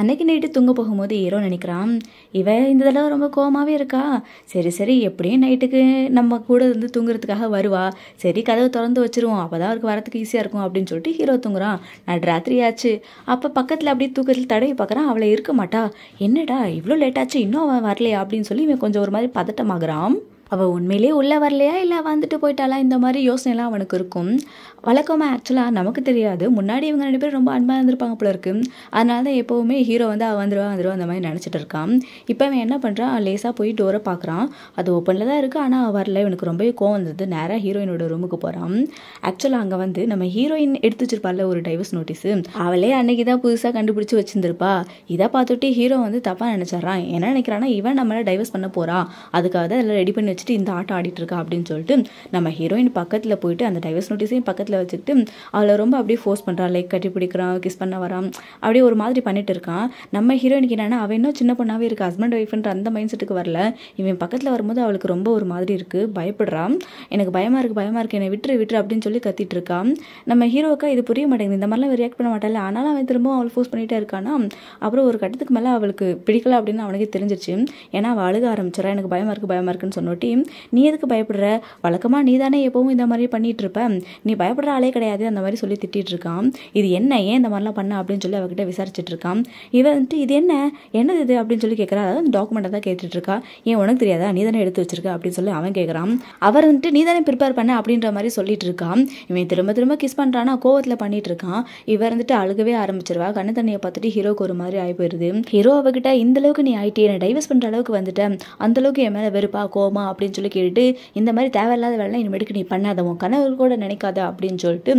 அன்னைக்கு நைட்டு தூங்க போகும்போது ஹீரோ நினைக்கிறான் இவன் இந்த தடவை ரொம்ப கோமாவே இருக்கா சரி சரி எப்படியும் நைட்டுக்கு நம்ம கூட இருந்து தூங்குறதுக்காக வருவா சரி கதவை திறந்து வச்சிருவோம் அப்போ தான் அவருக்கு வரத்துக்கு ஈஸியாக இருக்கும் அப்படின்னு சொல்லிட்டு ஹீரோ தூங்குறான் நான் ராத்திரி ஆச்சு அப்போ பக்கத்தில் அப்படியே தூக்கத்தில் தடவி பார்க்குறான் அவளை இருக்க மாட்டா என்னடா இவ்வளோ லேட்டாச்சு இன்னும் அவன் வரலையா அப்படின்னு சொல்லி இவன் கொஞ்சம் ஒரு மாதிரி பதட்டமாகறான் அவள் உண்மையிலேயே உள்ளே வரலையா இல்லை வந்துட்டு போயிட்டாளா இந்த மாதிரி யோசனைலாம் அவனுக்கு இருக்கும் வழக்கமாக ஆக்சுவலாக நமக்கு தெரியாது முன்னாடி இவங்க ரெண்டு பேரும் ரொம்ப அன்பாக இருந்திருப்பாங்க போல இருக்கு அதனால தான் எப்போவுமே ஹீரோ வந்து அவள் வந்துருவா வந்துருவா அந்த மாதிரி நினச்சிட்டு இருக்கான் இப்போ அவன் என்ன பண்ணுறான் லேசாக போய் டோரை பார்க்குறான் அது ஓப்பனில் தான் இருக்குது ஆனால் அவள் வரல இவனுக்கு ரொம்ப கோவம் வந்தது நேராக ஹீரோயினோட ரூமுக்கு போகிறான் ஆக்சுவலாக அங்கே வந்து நம்ம ஹீரோயின் எடுத்து வச்சிருப்பாள் ஒரு டைவர்ஸ் நோட்டீஸு அவளே அன்னைக்கு தான் புதுசாக கண்டுபிடிச்சி வச்சிருந்திருப்பா இதை பார்த்துட்டு ஹீரோ வந்து தப்பாக நினச்சிட்றான் என்ன நினைக்கிறான்னா இவன் நம்மளை டைவர்ஸ் பண்ண போகிறான் அதுக்காக தான் அதில் ரெடி பண்ணி வச்சு வச்சுட்டு இந்த ஆட்டம் ஆடிட்டுருக்கா அப்படின்னு சொல்லிட்டு நம்ம ஹீரோயின் பக்கத்தில் போயிட்டு அந்த டைவர்ஸ் நோட்டீஸையும் பக்கத்தில் வச்சுக்கிட்டு அவளை ரொம்ப அப்படியே ஃபோர்ஸ் பண்ணுறான் லைக் கட்டி பிடிக்கிறான் கிஸ் பண்ண வரான் அப்படியே ஒரு மாதிரி பண்ணிட்டு இருக்கான் நம்ம ஹீரோயினுக்கு என்னென்னா அவன் இன்னும் சின்ன பொண்ணாகவே இருக்கு ஹஸ்பண்ட் ஒய்ஃப்ன்ற அந்த மைண்ட் செட்டுக்கு வரல இவன் பக்கத்தில் வரும்போது அவளுக்கு ரொம்ப ஒரு மாதிரி இருக்குது பயப்படுறான் எனக்கு பயமாக இருக்குது பயமாக இருக்குது என்னை விட்டுரு விட்டுரு அப்படின்னு சொல்லி கத்திட்டு இருக்கான் நம்ம ஹீரோக்கா இது புரிய மாட்டேங்குது இந்த மாதிரிலாம் ரியாக்ட் பண்ண மாட்டாள் ஆனாலும் அவன் திரும்பவும் அவள் ஃபோர்ஸ் பண்ணிகிட்டே இருக்கானா அப்புறம் ஒரு கட்டத்துக்கு மேலே அவளுக்கு பிடிக்கல அப்படின்னு அவனுக்கு தெரிஞ்சிருச்சு ஏன்னா அவள் அழுக ஆரம்பிச்சிடறா எனக்கு பயமாக இருக்குது பயமாக இருக்குன்னு சொன்னோட்டி தெரியும் நீ எதுக்கு பயப்படுற வழக்கமாக நீ தானே எப்பவும் இந்த மாதிரி பண்ணிகிட்டு இருப்ப நீ பயப்படுற ஆளே கிடையாது அந்த மாதிரி சொல்லி திட்டிகிட்டு இருக்கான் இது என்ன ஏன் இந்த மாதிரிலாம் பண்ண அப்படின்னு சொல்லி அவகிட்ட விசாரிச்சுட்டு இருக்கான் இவன் வந்துட்டு இது என்ன என்னது இது அப்படின்னு சொல்லி கேட்குறா அதாவது டாக்குமெண்ட்டை தான் கேட்டுட்டு இருக்கா ஏன் உனக்கு தெரியாதா நீ தானே எடுத்து வச்சிருக்க அப்படின்னு சொல்லி அவன் கேட்குறான் அவர் வந்துட்டு நீ தானே ப்ரிப்பேர் பண்ண அப்படின்ற மாதிரி சொல்லிட்டு இருக்கான் இவன் திரும்ப திரும்ப கிஸ் பண்ணுறானா கோவத்தில் பண்ணிட்டு இருக்கான் இவர் வந்துட்டு அழுகவே ஆரம்பிச்சிருவா கண்ணு தண்ணியை பார்த்துட்டு ஹீரோக்கு ஒரு மாதிரி ஆகி போயிருது ஹீரோ அவகிட்ட இந்த அளவுக்கு நீ ஆயிட்டே என்னை டைவர்ஸ் பண்ணுற அளவுக்கு வந்துட்டேன் அந்த அளவுக்கு என் மேலே வெறுப்பா கோமா அப்படின்னு சொல்லி கேட்டுட்டு இந்த மாதிரி தேவையில்லாத வேலைலாம் இனிமேட்டுக்கு நீ பண்ணாத உன் கனவு கூட நினைக்காத அப்படின்னு சொல்லிட்டு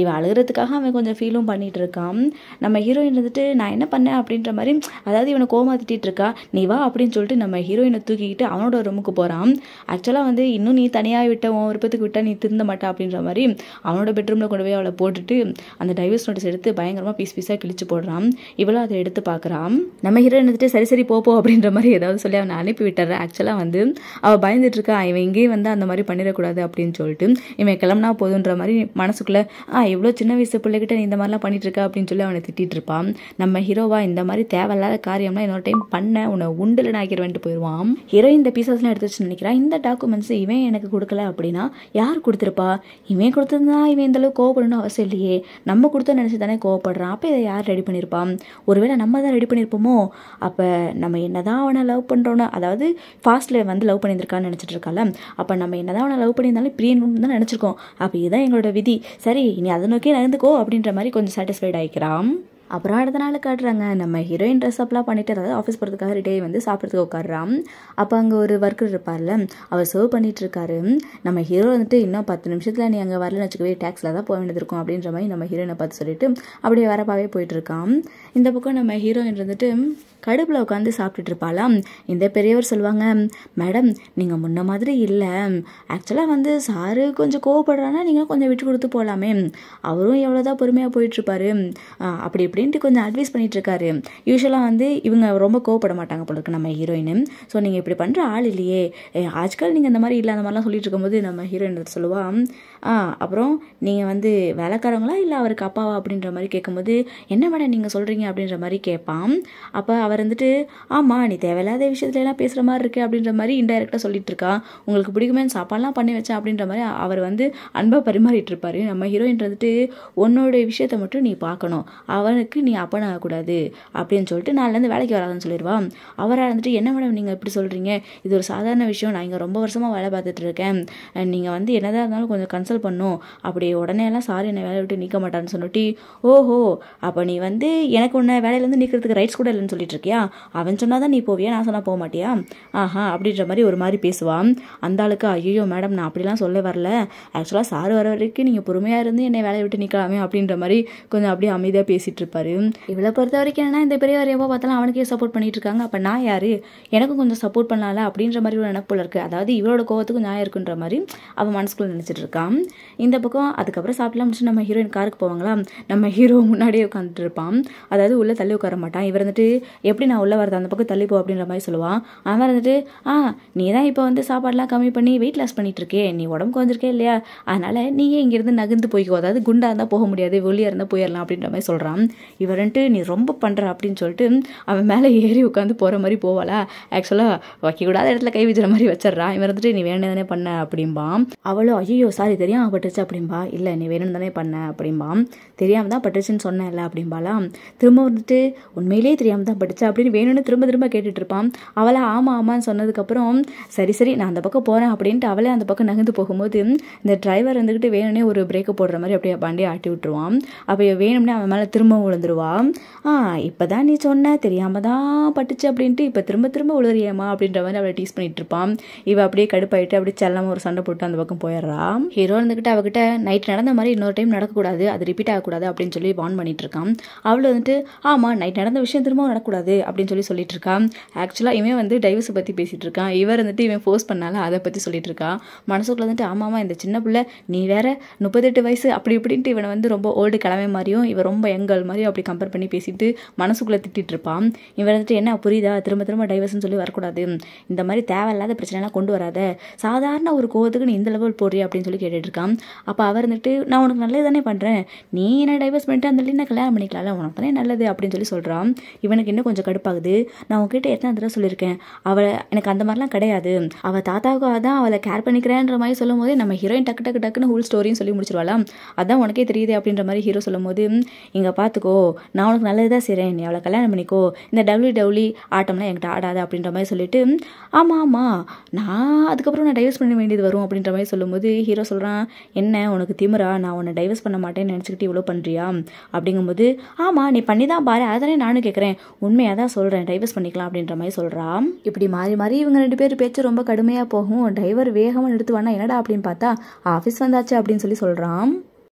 இவன் அழுகிறதுக்காக அவன் கொஞ்சம் ஃபீலும் பண்ணிட்டு இருக்கான் நம்ம ஹீரோயின் வந்துட்டு நான் என்ன பண்ணேன் அப்படின்ற மாதிரி அதாவது இவனை கோமா திட்டிட்டு இருக்கா நீ வா அப்படின்னு சொல்லிட்டு நம்ம ஹீரோயினை தூக்கிக்கிட்டு அவனோட ரூமுக்கு போகிறான் ஆக்சுவலாக வந்து இன்னும் நீ தனியாக விட்ட உன் விருப்பத்துக்கு விட்டா நீ திருந்த மாட்டா அப்படின்ற மாதிரி அவனோட பெட்ரூமில் கொண்டு போய் அவளை போட்டுட்டு அந்த டைவர்ஸ் நோட்டீஸ் எடுத்து பயங்கரமாக பீஸ் பீஸாக கிழிச்சு போடுறான் இவளும் அதை எடுத்து பார்க்குறான் நம்ம ஹீரோயின் வந்துட்டு சரி சரி போப்போ அப்படின்ற மாதிரி ஏதாவது சொல்லி அவனை அனுப்பி விட்டுறேன் ஆக்சுவலாக வந்து அவள் பயந்து பயந்துட்டுருக்கா இவன் இங்கேயே வந்து அந்த மாதிரி பண்ணிடக்கூடாது அப்படின்னு சொல்லிட்டு இவன் கிளம்பினா போதுன்ற மாதிரி மனசுக்குள்ளே ஆ இவ்வளோ சின்ன வயசு பிள்ளைகிட்ட நீ இந்த மாதிரிலாம் பண்ணிட்டுருக்க அப்படின்னு சொல்லி அவனை திட்டிகிட்டு இருப்பான் நம்ம ஹீரோவா இந்த மாதிரி தேவையில்லாத காரியம்லாம் இன்னொரு டைம் பண்ண உன்னை உண்டில் நாய்க்கிறவன்ட்டு போயிடுவான் ஹீரோ இந்த பீசஸ்லாம் எடுத்து வச்சு நினைக்கிறான் இந்த டாக்குமெண்ட்ஸ் இவன் எனக்கு கொடுக்கல அப்படின்னா யார் கொடுத்துருப்பா இவன் கொடுத்துருந்தா இவன் அளவுக்கு கோவப்படணும்னு அவசியம் இல்லையே நம்ம கொடுத்தா நினச்சி தானே கோவப்படுறான் அப்போ இதை யார் ரெடி பண்ணியிருப்பான் ஒருவேளை நம்ம தான் ரெடி பண்ணியிருப்போமோ அப்போ நம்ம என்ன தான் அவனை லவ் பண்ணுறோன்னு அதாவது ஃபாஸ்ட்டில் வந்து லவ் பண்ணியிருக்கான்னு நினச்சிட்டு இருக்கால அப்போ நம்ம என்ன தான் அவனை லவ் பண்ணியிருந்தாலும் பிரியணும்னு தான் நினச்சிருக்கோம் அப்போ இதுதான் எங்களோட விதி சரி நீ அதை நோக்கியே நடந்துக்கோ அப்படின்ற மாதிரி கொஞ்சம் சாட்டிஸ்ஃபைட் ஆகிக்கிறான் அப்புறம் அடுத்த நாள் காட்டுறாங்க நம்ம ஹீரோயின் ட்ரெஸ் அப்லாம் பண்ணிட்டு அதாவது ஆஃபீஸ் போகிறதுக்காக ரிட்டே வந்து சாப்பிட்றதுக்கு உட்காடுறான் அப்போ அங்கே ஒரு ஒர்க்கர் இருப்பார்ல அவர் சர்வ் பண்ணிட்டு இருக்காரு நம்ம ஹீரோ வந்துட்டு இன்னும் பத்து நிமிஷத்தில் நீ அங்கே வரலன்னு வச்சுக்கவே டேக்ஸில் தான் போக வேண்டியது இருக்கும் அப்படின்ற மாதிரி நம்ம ஹீரோயினை பார்த்து சொல்லிட்டு அப்படியே போயிட்டு போயிட்டுருக்கான் இந்த பக்கம் நம்ம ஹீரோயின் வந்துட்டு கடுப்பில் உட்காந்து சாப்பிட்டுட்டு இருப்பாளாம் இந்த பெரியவர் சொல்லுவாங்க மேடம் நீங்கள் முன்ன மாதிரி இல்லை ஆக்சுவலாக வந்து சாரு கொஞ்சம் கோவப்படுறான்னா நீங்களும் கொஞ்சம் விட்டு கொடுத்து போகலாமே அவரும் எவ்வளோதான் பொறுமையாக போயிட்டுருப்பாரு அப்படி இப்படி அப்படின்ட்டு கொஞ்சம் அட்வைஸ் பண்ணிகிட்ருக்காரு யூஸ்வலாக வந்து இவங்க ரொம்ப கோவப்பட மாட்டாங்க போல இருக்கு நம்ம ஹீரோயினு ஸோ நீங்கள் இப்படி பண்ணுற ஆள் இல்லையே ஆஜ்கால் நீங்கள் இந்த மாதிரி இல்லை அந்த மாதிரிலாம் சொல்லிட்டு இருக்கும்போது நம்ம ஹீரோயின் சொல்லுவா ஆ அப்புறம் நீங்கள் வந்து வேலைக்காரங்களா இல்லை அவருக்கு அப்பாவா அப்படின்ற மாதிரி கேட்கும்போது என்ன மேடம் நீங்கள் சொல்கிறீங்க அப்படின்ற மாதிரி கேட்பான் அப்போ அவர் வந்துட்டு ஆமாம் நீ தேவையில்லாத விஷயத்துலலாம் பேசுகிற மாதிரி இருக்கு அப்படின்ற மாதிரி இன்டைரக்டாக சொல்லிட்டு இருக்கான் உங்களுக்கு பிடிக்குமே சாப்பாடுலாம் பண்ணி வச்சா அப்படின்ற மாதிரி அவர் வந்து அன்பாக பரிமாறிட்டு இருப்பார் நம்ம ஹீரோயின் வந்துட்டு உன்னோட விஷயத்த மட்டும் நீ பார்க்கணும் அவனுக்கு அவருக்கு நீ அப்பன் ஆகக்கூடாது அப்படின்னு சொல்லிட்டு நாளிலேருந்து வேலைக்கு வராதுன்னு சொல்லிடுவான் அவராக இருந்துட்டு என்ன மேடம் நீங்கள் இப்படி சொல்கிறீங்க இது ஒரு சாதாரண விஷயம் நான் இங்கே ரொம்ப வருஷமாக வேலை பார்த்துட்டு இருக்கேன் நீங்கள் வந்து என்னதான் இருந்தாலும் கொஞ்சம் கன்சல்ட் பண்ணும் அப்படி உடனே எல்லாம் சாரி என்னை வேலையை விட்டு நீக்க மாட்டான்னு சொல்லிட்டு ஓஹோ அப்போ நீ வந்து எனக்கு ஒன்று வேலையிலேருந்து நீக்கிறதுக்கு ரைட்ஸ் கூட இல்லைன்னு சொல்லிட்டு இருக்கியா அவன் சொன்னால் தான் நீ போவியா நான் சொன்னால் போக மாட்டியா ஆஹா அப்படின்ற மாதிரி ஒரு மாதிரி பேசுவான் அந்த ஆளுக்கு ஐயோ மேடம் நான் அப்படிலாம் சொல்ல வரல ஆக்சுவலாக சார் வர வரைக்கும் நீங்கள் பொறுமையாக இருந்து என்னை வேலையை விட்டு நிற்கலாமே அப்படின்ற மாதிரி கொஞ்சம் அப்படியே அமைதியாக பேசிகிட்டு இருப்பார் இருப்பார் இவளை பொறுத்த வரைக்கும் என்னன்னா இந்த பெரியவர் எவ்வளோ பார்த்தாலும் அவனுக்கே சப்போர்ட் பண்ணிட்டு இருக்காங்க அப்போ நான் யார் எனக்கும் கொஞ்சம் சப்போர்ட் பண்ணலாம்ல அப்படின்ற மாதிரி ஒரு நினப்புல இருக்குது அதாவது இவளோட கோவத்துக்கு நான் இருக்குன்ற மாதிரி அவன் மனசுக்குள்ள நினச்சிட்டு இருக்கான் இந்த பக்கம் அதுக்கப்புறம் சாப்பிடலாம் முடிச்சு நம்ம ஹீரோயின் காருக்கு போவாங்களா நம்ம ஹீரோ முன்னாடியே உட்காந்துட்டு இருப்பான் அதாவது உள்ளே தள்ளி உட்கார மாட்டான் இவர் வந்துட்டு எப்படி நான் உள்ளே வரது அந்த பக்கம் தள்ளி போ அப்படின்ற மாதிரி சொல்லுவான் அவன் வந்துட்டு ஆ நீ தான் இப்போ வந்து சாப்பாடெலாம் கம்மி பண்ணி வெயிட் லாஸ் பண்ணிட்டு இருக்கே நீ உடம்பு குறைஞ்சிருக்கே இல்லையா அதனால் நீயே இங்கேருந்து நகர்ந்து போய்க்கோ அதாவது குண்டாக இருந்தால் போக முடியாது வெளியே இருந்தால் போயிடலாம் அப்படின்ற மாதிரி சொல்கிறான் இவரன்ட்டு நீ ரொம்ப பண்ணுற அப்படின்னு சொல்லிட்டு அவன் மேலே ஏறி உட்காந்து போகிற மாதிரி போவாளா ஆக்சுவலாக வைக்கக்கூடாத இடத்துல கை வச்சுற மாதிரி வச்சிட்றான் இவன் வந்துட்டு நீ வேணும் தானே பண்ண அப்படிம்பாம் அவளோ ஐயோ சாரி தெரியாமல் பட்டுச்சு அப்படிம்பா இல்லை நீ வேணும் தானே பண்ண அப்படிம்பாம் தெரியாமல் தான் பட்டுச்சுன்னு சொன்னேன் இல்லை அப்படிம்பாலாம் திரும்ப வந்துட்டு உண்மையிலே தெரியாமல் தான் பட்டுச்சு அப்படின்னு வேணும்னு திரும்ப திரும்ப கேட்டுட்டு இருப்பான் அவளை ஆமாம் ஆமான்னு சொன்னதுக்கப்புறம் சரி சரி நான் அந்த பக்கம் போகிறேன் அப்படின்ட்டு அவளே அந்த பக்கம் நகர்ந்து போகும்போது இந்த டிரைவர் வந்துக்கிட்டு வேணும்னே ஒரு பிரேக்கை போடுற மாதிரி அப்படியே பாண்டியே ஆட்டி விட்டுருவான் அப்போ வேணும்னே அவன் மேலே திரும்ப விழுந்துருவா ஆ இப்போ தான் நீ சொன்ன தெரியாமல் தான் பட்டுச்சு அப்படின்ட்டு இப்போ திரும்ப திரும்ப உளறியம்மா அப்படின்ற மாதிரி அவளை டீஸ் பண்ணிட்டு இருப்பான் இவள் அப்படியே கடுப்பாயிட்டு அப்படியே செல்லாம ஒரு சண்டை போட்டு அந்த பக்கம் போயிடுறா ஹீரோ இருந்துகிட்டு அவகிட்ட நைட் நடந்த மாதிரி இன்னொரு டைம் நடக்கக்கூடாது அது ரிப்பீட் ஆகக்கூடாது அப்படின்னு சொல்லி வான் பண்ணிட்டு இருக்கான் அவள் வந்துட்டு ஆமாம் நைட் நடந்த விஷயம் திரும்பவும் நடக்கக்கூடாது அப்படின்னு சொல்லி சொல்லிட்டு இருக்கான் ஆக்சுவலாக இவன் வந்து டைவர்ஸை பற்றி பேசிகிட்டு இருக்கான் இவர் வந்துட்டு இவன் ஃபோர்ஸ் பண்ணால அதை பற்றி சொல்லிட்டு இருக்கான் மனசுக்குள்ள வந்துட்டு ஆமாமா இந்த சின்ன பிள்ளை நீ வேற முப்பத்தெட்டு வயசு அப்படி இப்படின்ட்டு இவனை வந்து ரொம்ப ஓல்டு கிழமை மாதிரியும் இவன் ரொம்ப எங்கள் மாதிரி எல்லாரையும் அப்படி கம்பேர் பண்ணி பேசிட்டு மனசுக்குள்ளே திட்டிட்டு இருப்பான் இவன் வந்துட்டு என்ன புரியுதா திரும்ப திரும்ப டைவர்ஸ்னு சொல்லி வரக்கூடாது இந்த மாதிரி தேவையில்லாத பிரச்சனைலாம் கொண்டு வராத சாதாரண ஒரு கோவத்துக்கு நீ இந்த லெவல் போடுறிய அப்படின்னு சொல்லி கேட்டுட்ருக்கான் அப்போ அவர் வந்துட்டு நான் உனக்கு நல்லது தானே பண்ணுறேன் நீ என்ன டைவர்ஸ் பண்ணிட்டு அந்த என்ன கல்யாணம் பண்ணிக்கலாம்ல உனக்கு தானே நல்லது அப்படின்னு சொல்லி சொல்கிறான் இவனுக்கு இன்னும் கொஞ்சம் கடுப்பாகுது நான் உங்ககிட்ட எத்தனை தடவை சொல்லியிருக்கேன் அவளை எனக்கு அந்த மாதிரிலாம் கிடையாது அவள் தாத்தாவுக்காக தான் அவளை கேர் பண்ணிக்கிறேன்ற மாதிரி சொல்லும் போது நம்ம ஹீரோயின் டக்கு டக்கு டக்குன்னு ஹூல் ஸ்டோரின்னு சொல்லி முடிச்சிருவாளாம் அதான் உனக்கே தெரியுது அப்படின்ற மாதிரி ஹீரோ சொல்லும் போது இங்கே பார்த்துக்கோ பண்ணிக்கோ நான் உனக்கு நல்லது தான் செய்கிறேன் நீ அவளை கல்யாணம் பண்ணிக்கோ இந்த டபுள்யூ டபுள்யூ ஆட்டம்லாம் என்கிட்ட ஆடாது அப்படின்ற மாதிரி சொல்லிட்டு ஆமாம் ஆமாம் நான் அதுக்கப்புறம் நான் டைவர்ஸ் பண்ண வேண்டியது வரும் அப்படின்ற மாதிரி சொல்லும்போது ஹீரோ சொல்கிறான் என்ன உனக்கு திமிரா நான் உன்னை டைவர்ஸ் பண்ண மாட்டேன்னு நினச்சிக்கிட்டு இவ்வளோ பண்ணுறியா அப்படிங்கும்போது ஆமாம் நீ பண்ணி தான் பாரு அதானே நானும் கேட்குறேன் உண்மையாக தான் சொல்கிறேன் டைவர்ஸ் பண்ணிக்கலாம் அப்படின்ற மாதிரி சொல்கிறான் இப்படி மாறி மாறி இவங்க ரெண்டு பேர் பேச்சு ரொம்ப கடுமையாக போகும் டிரைவர் வேகமாக நிறுத்துவானா என்னடா அப்படின்னு பார்த்தா ஆஃபீஸ் வந்தாச்சு அப்படின்னு சொல்லி சொல்கிறான்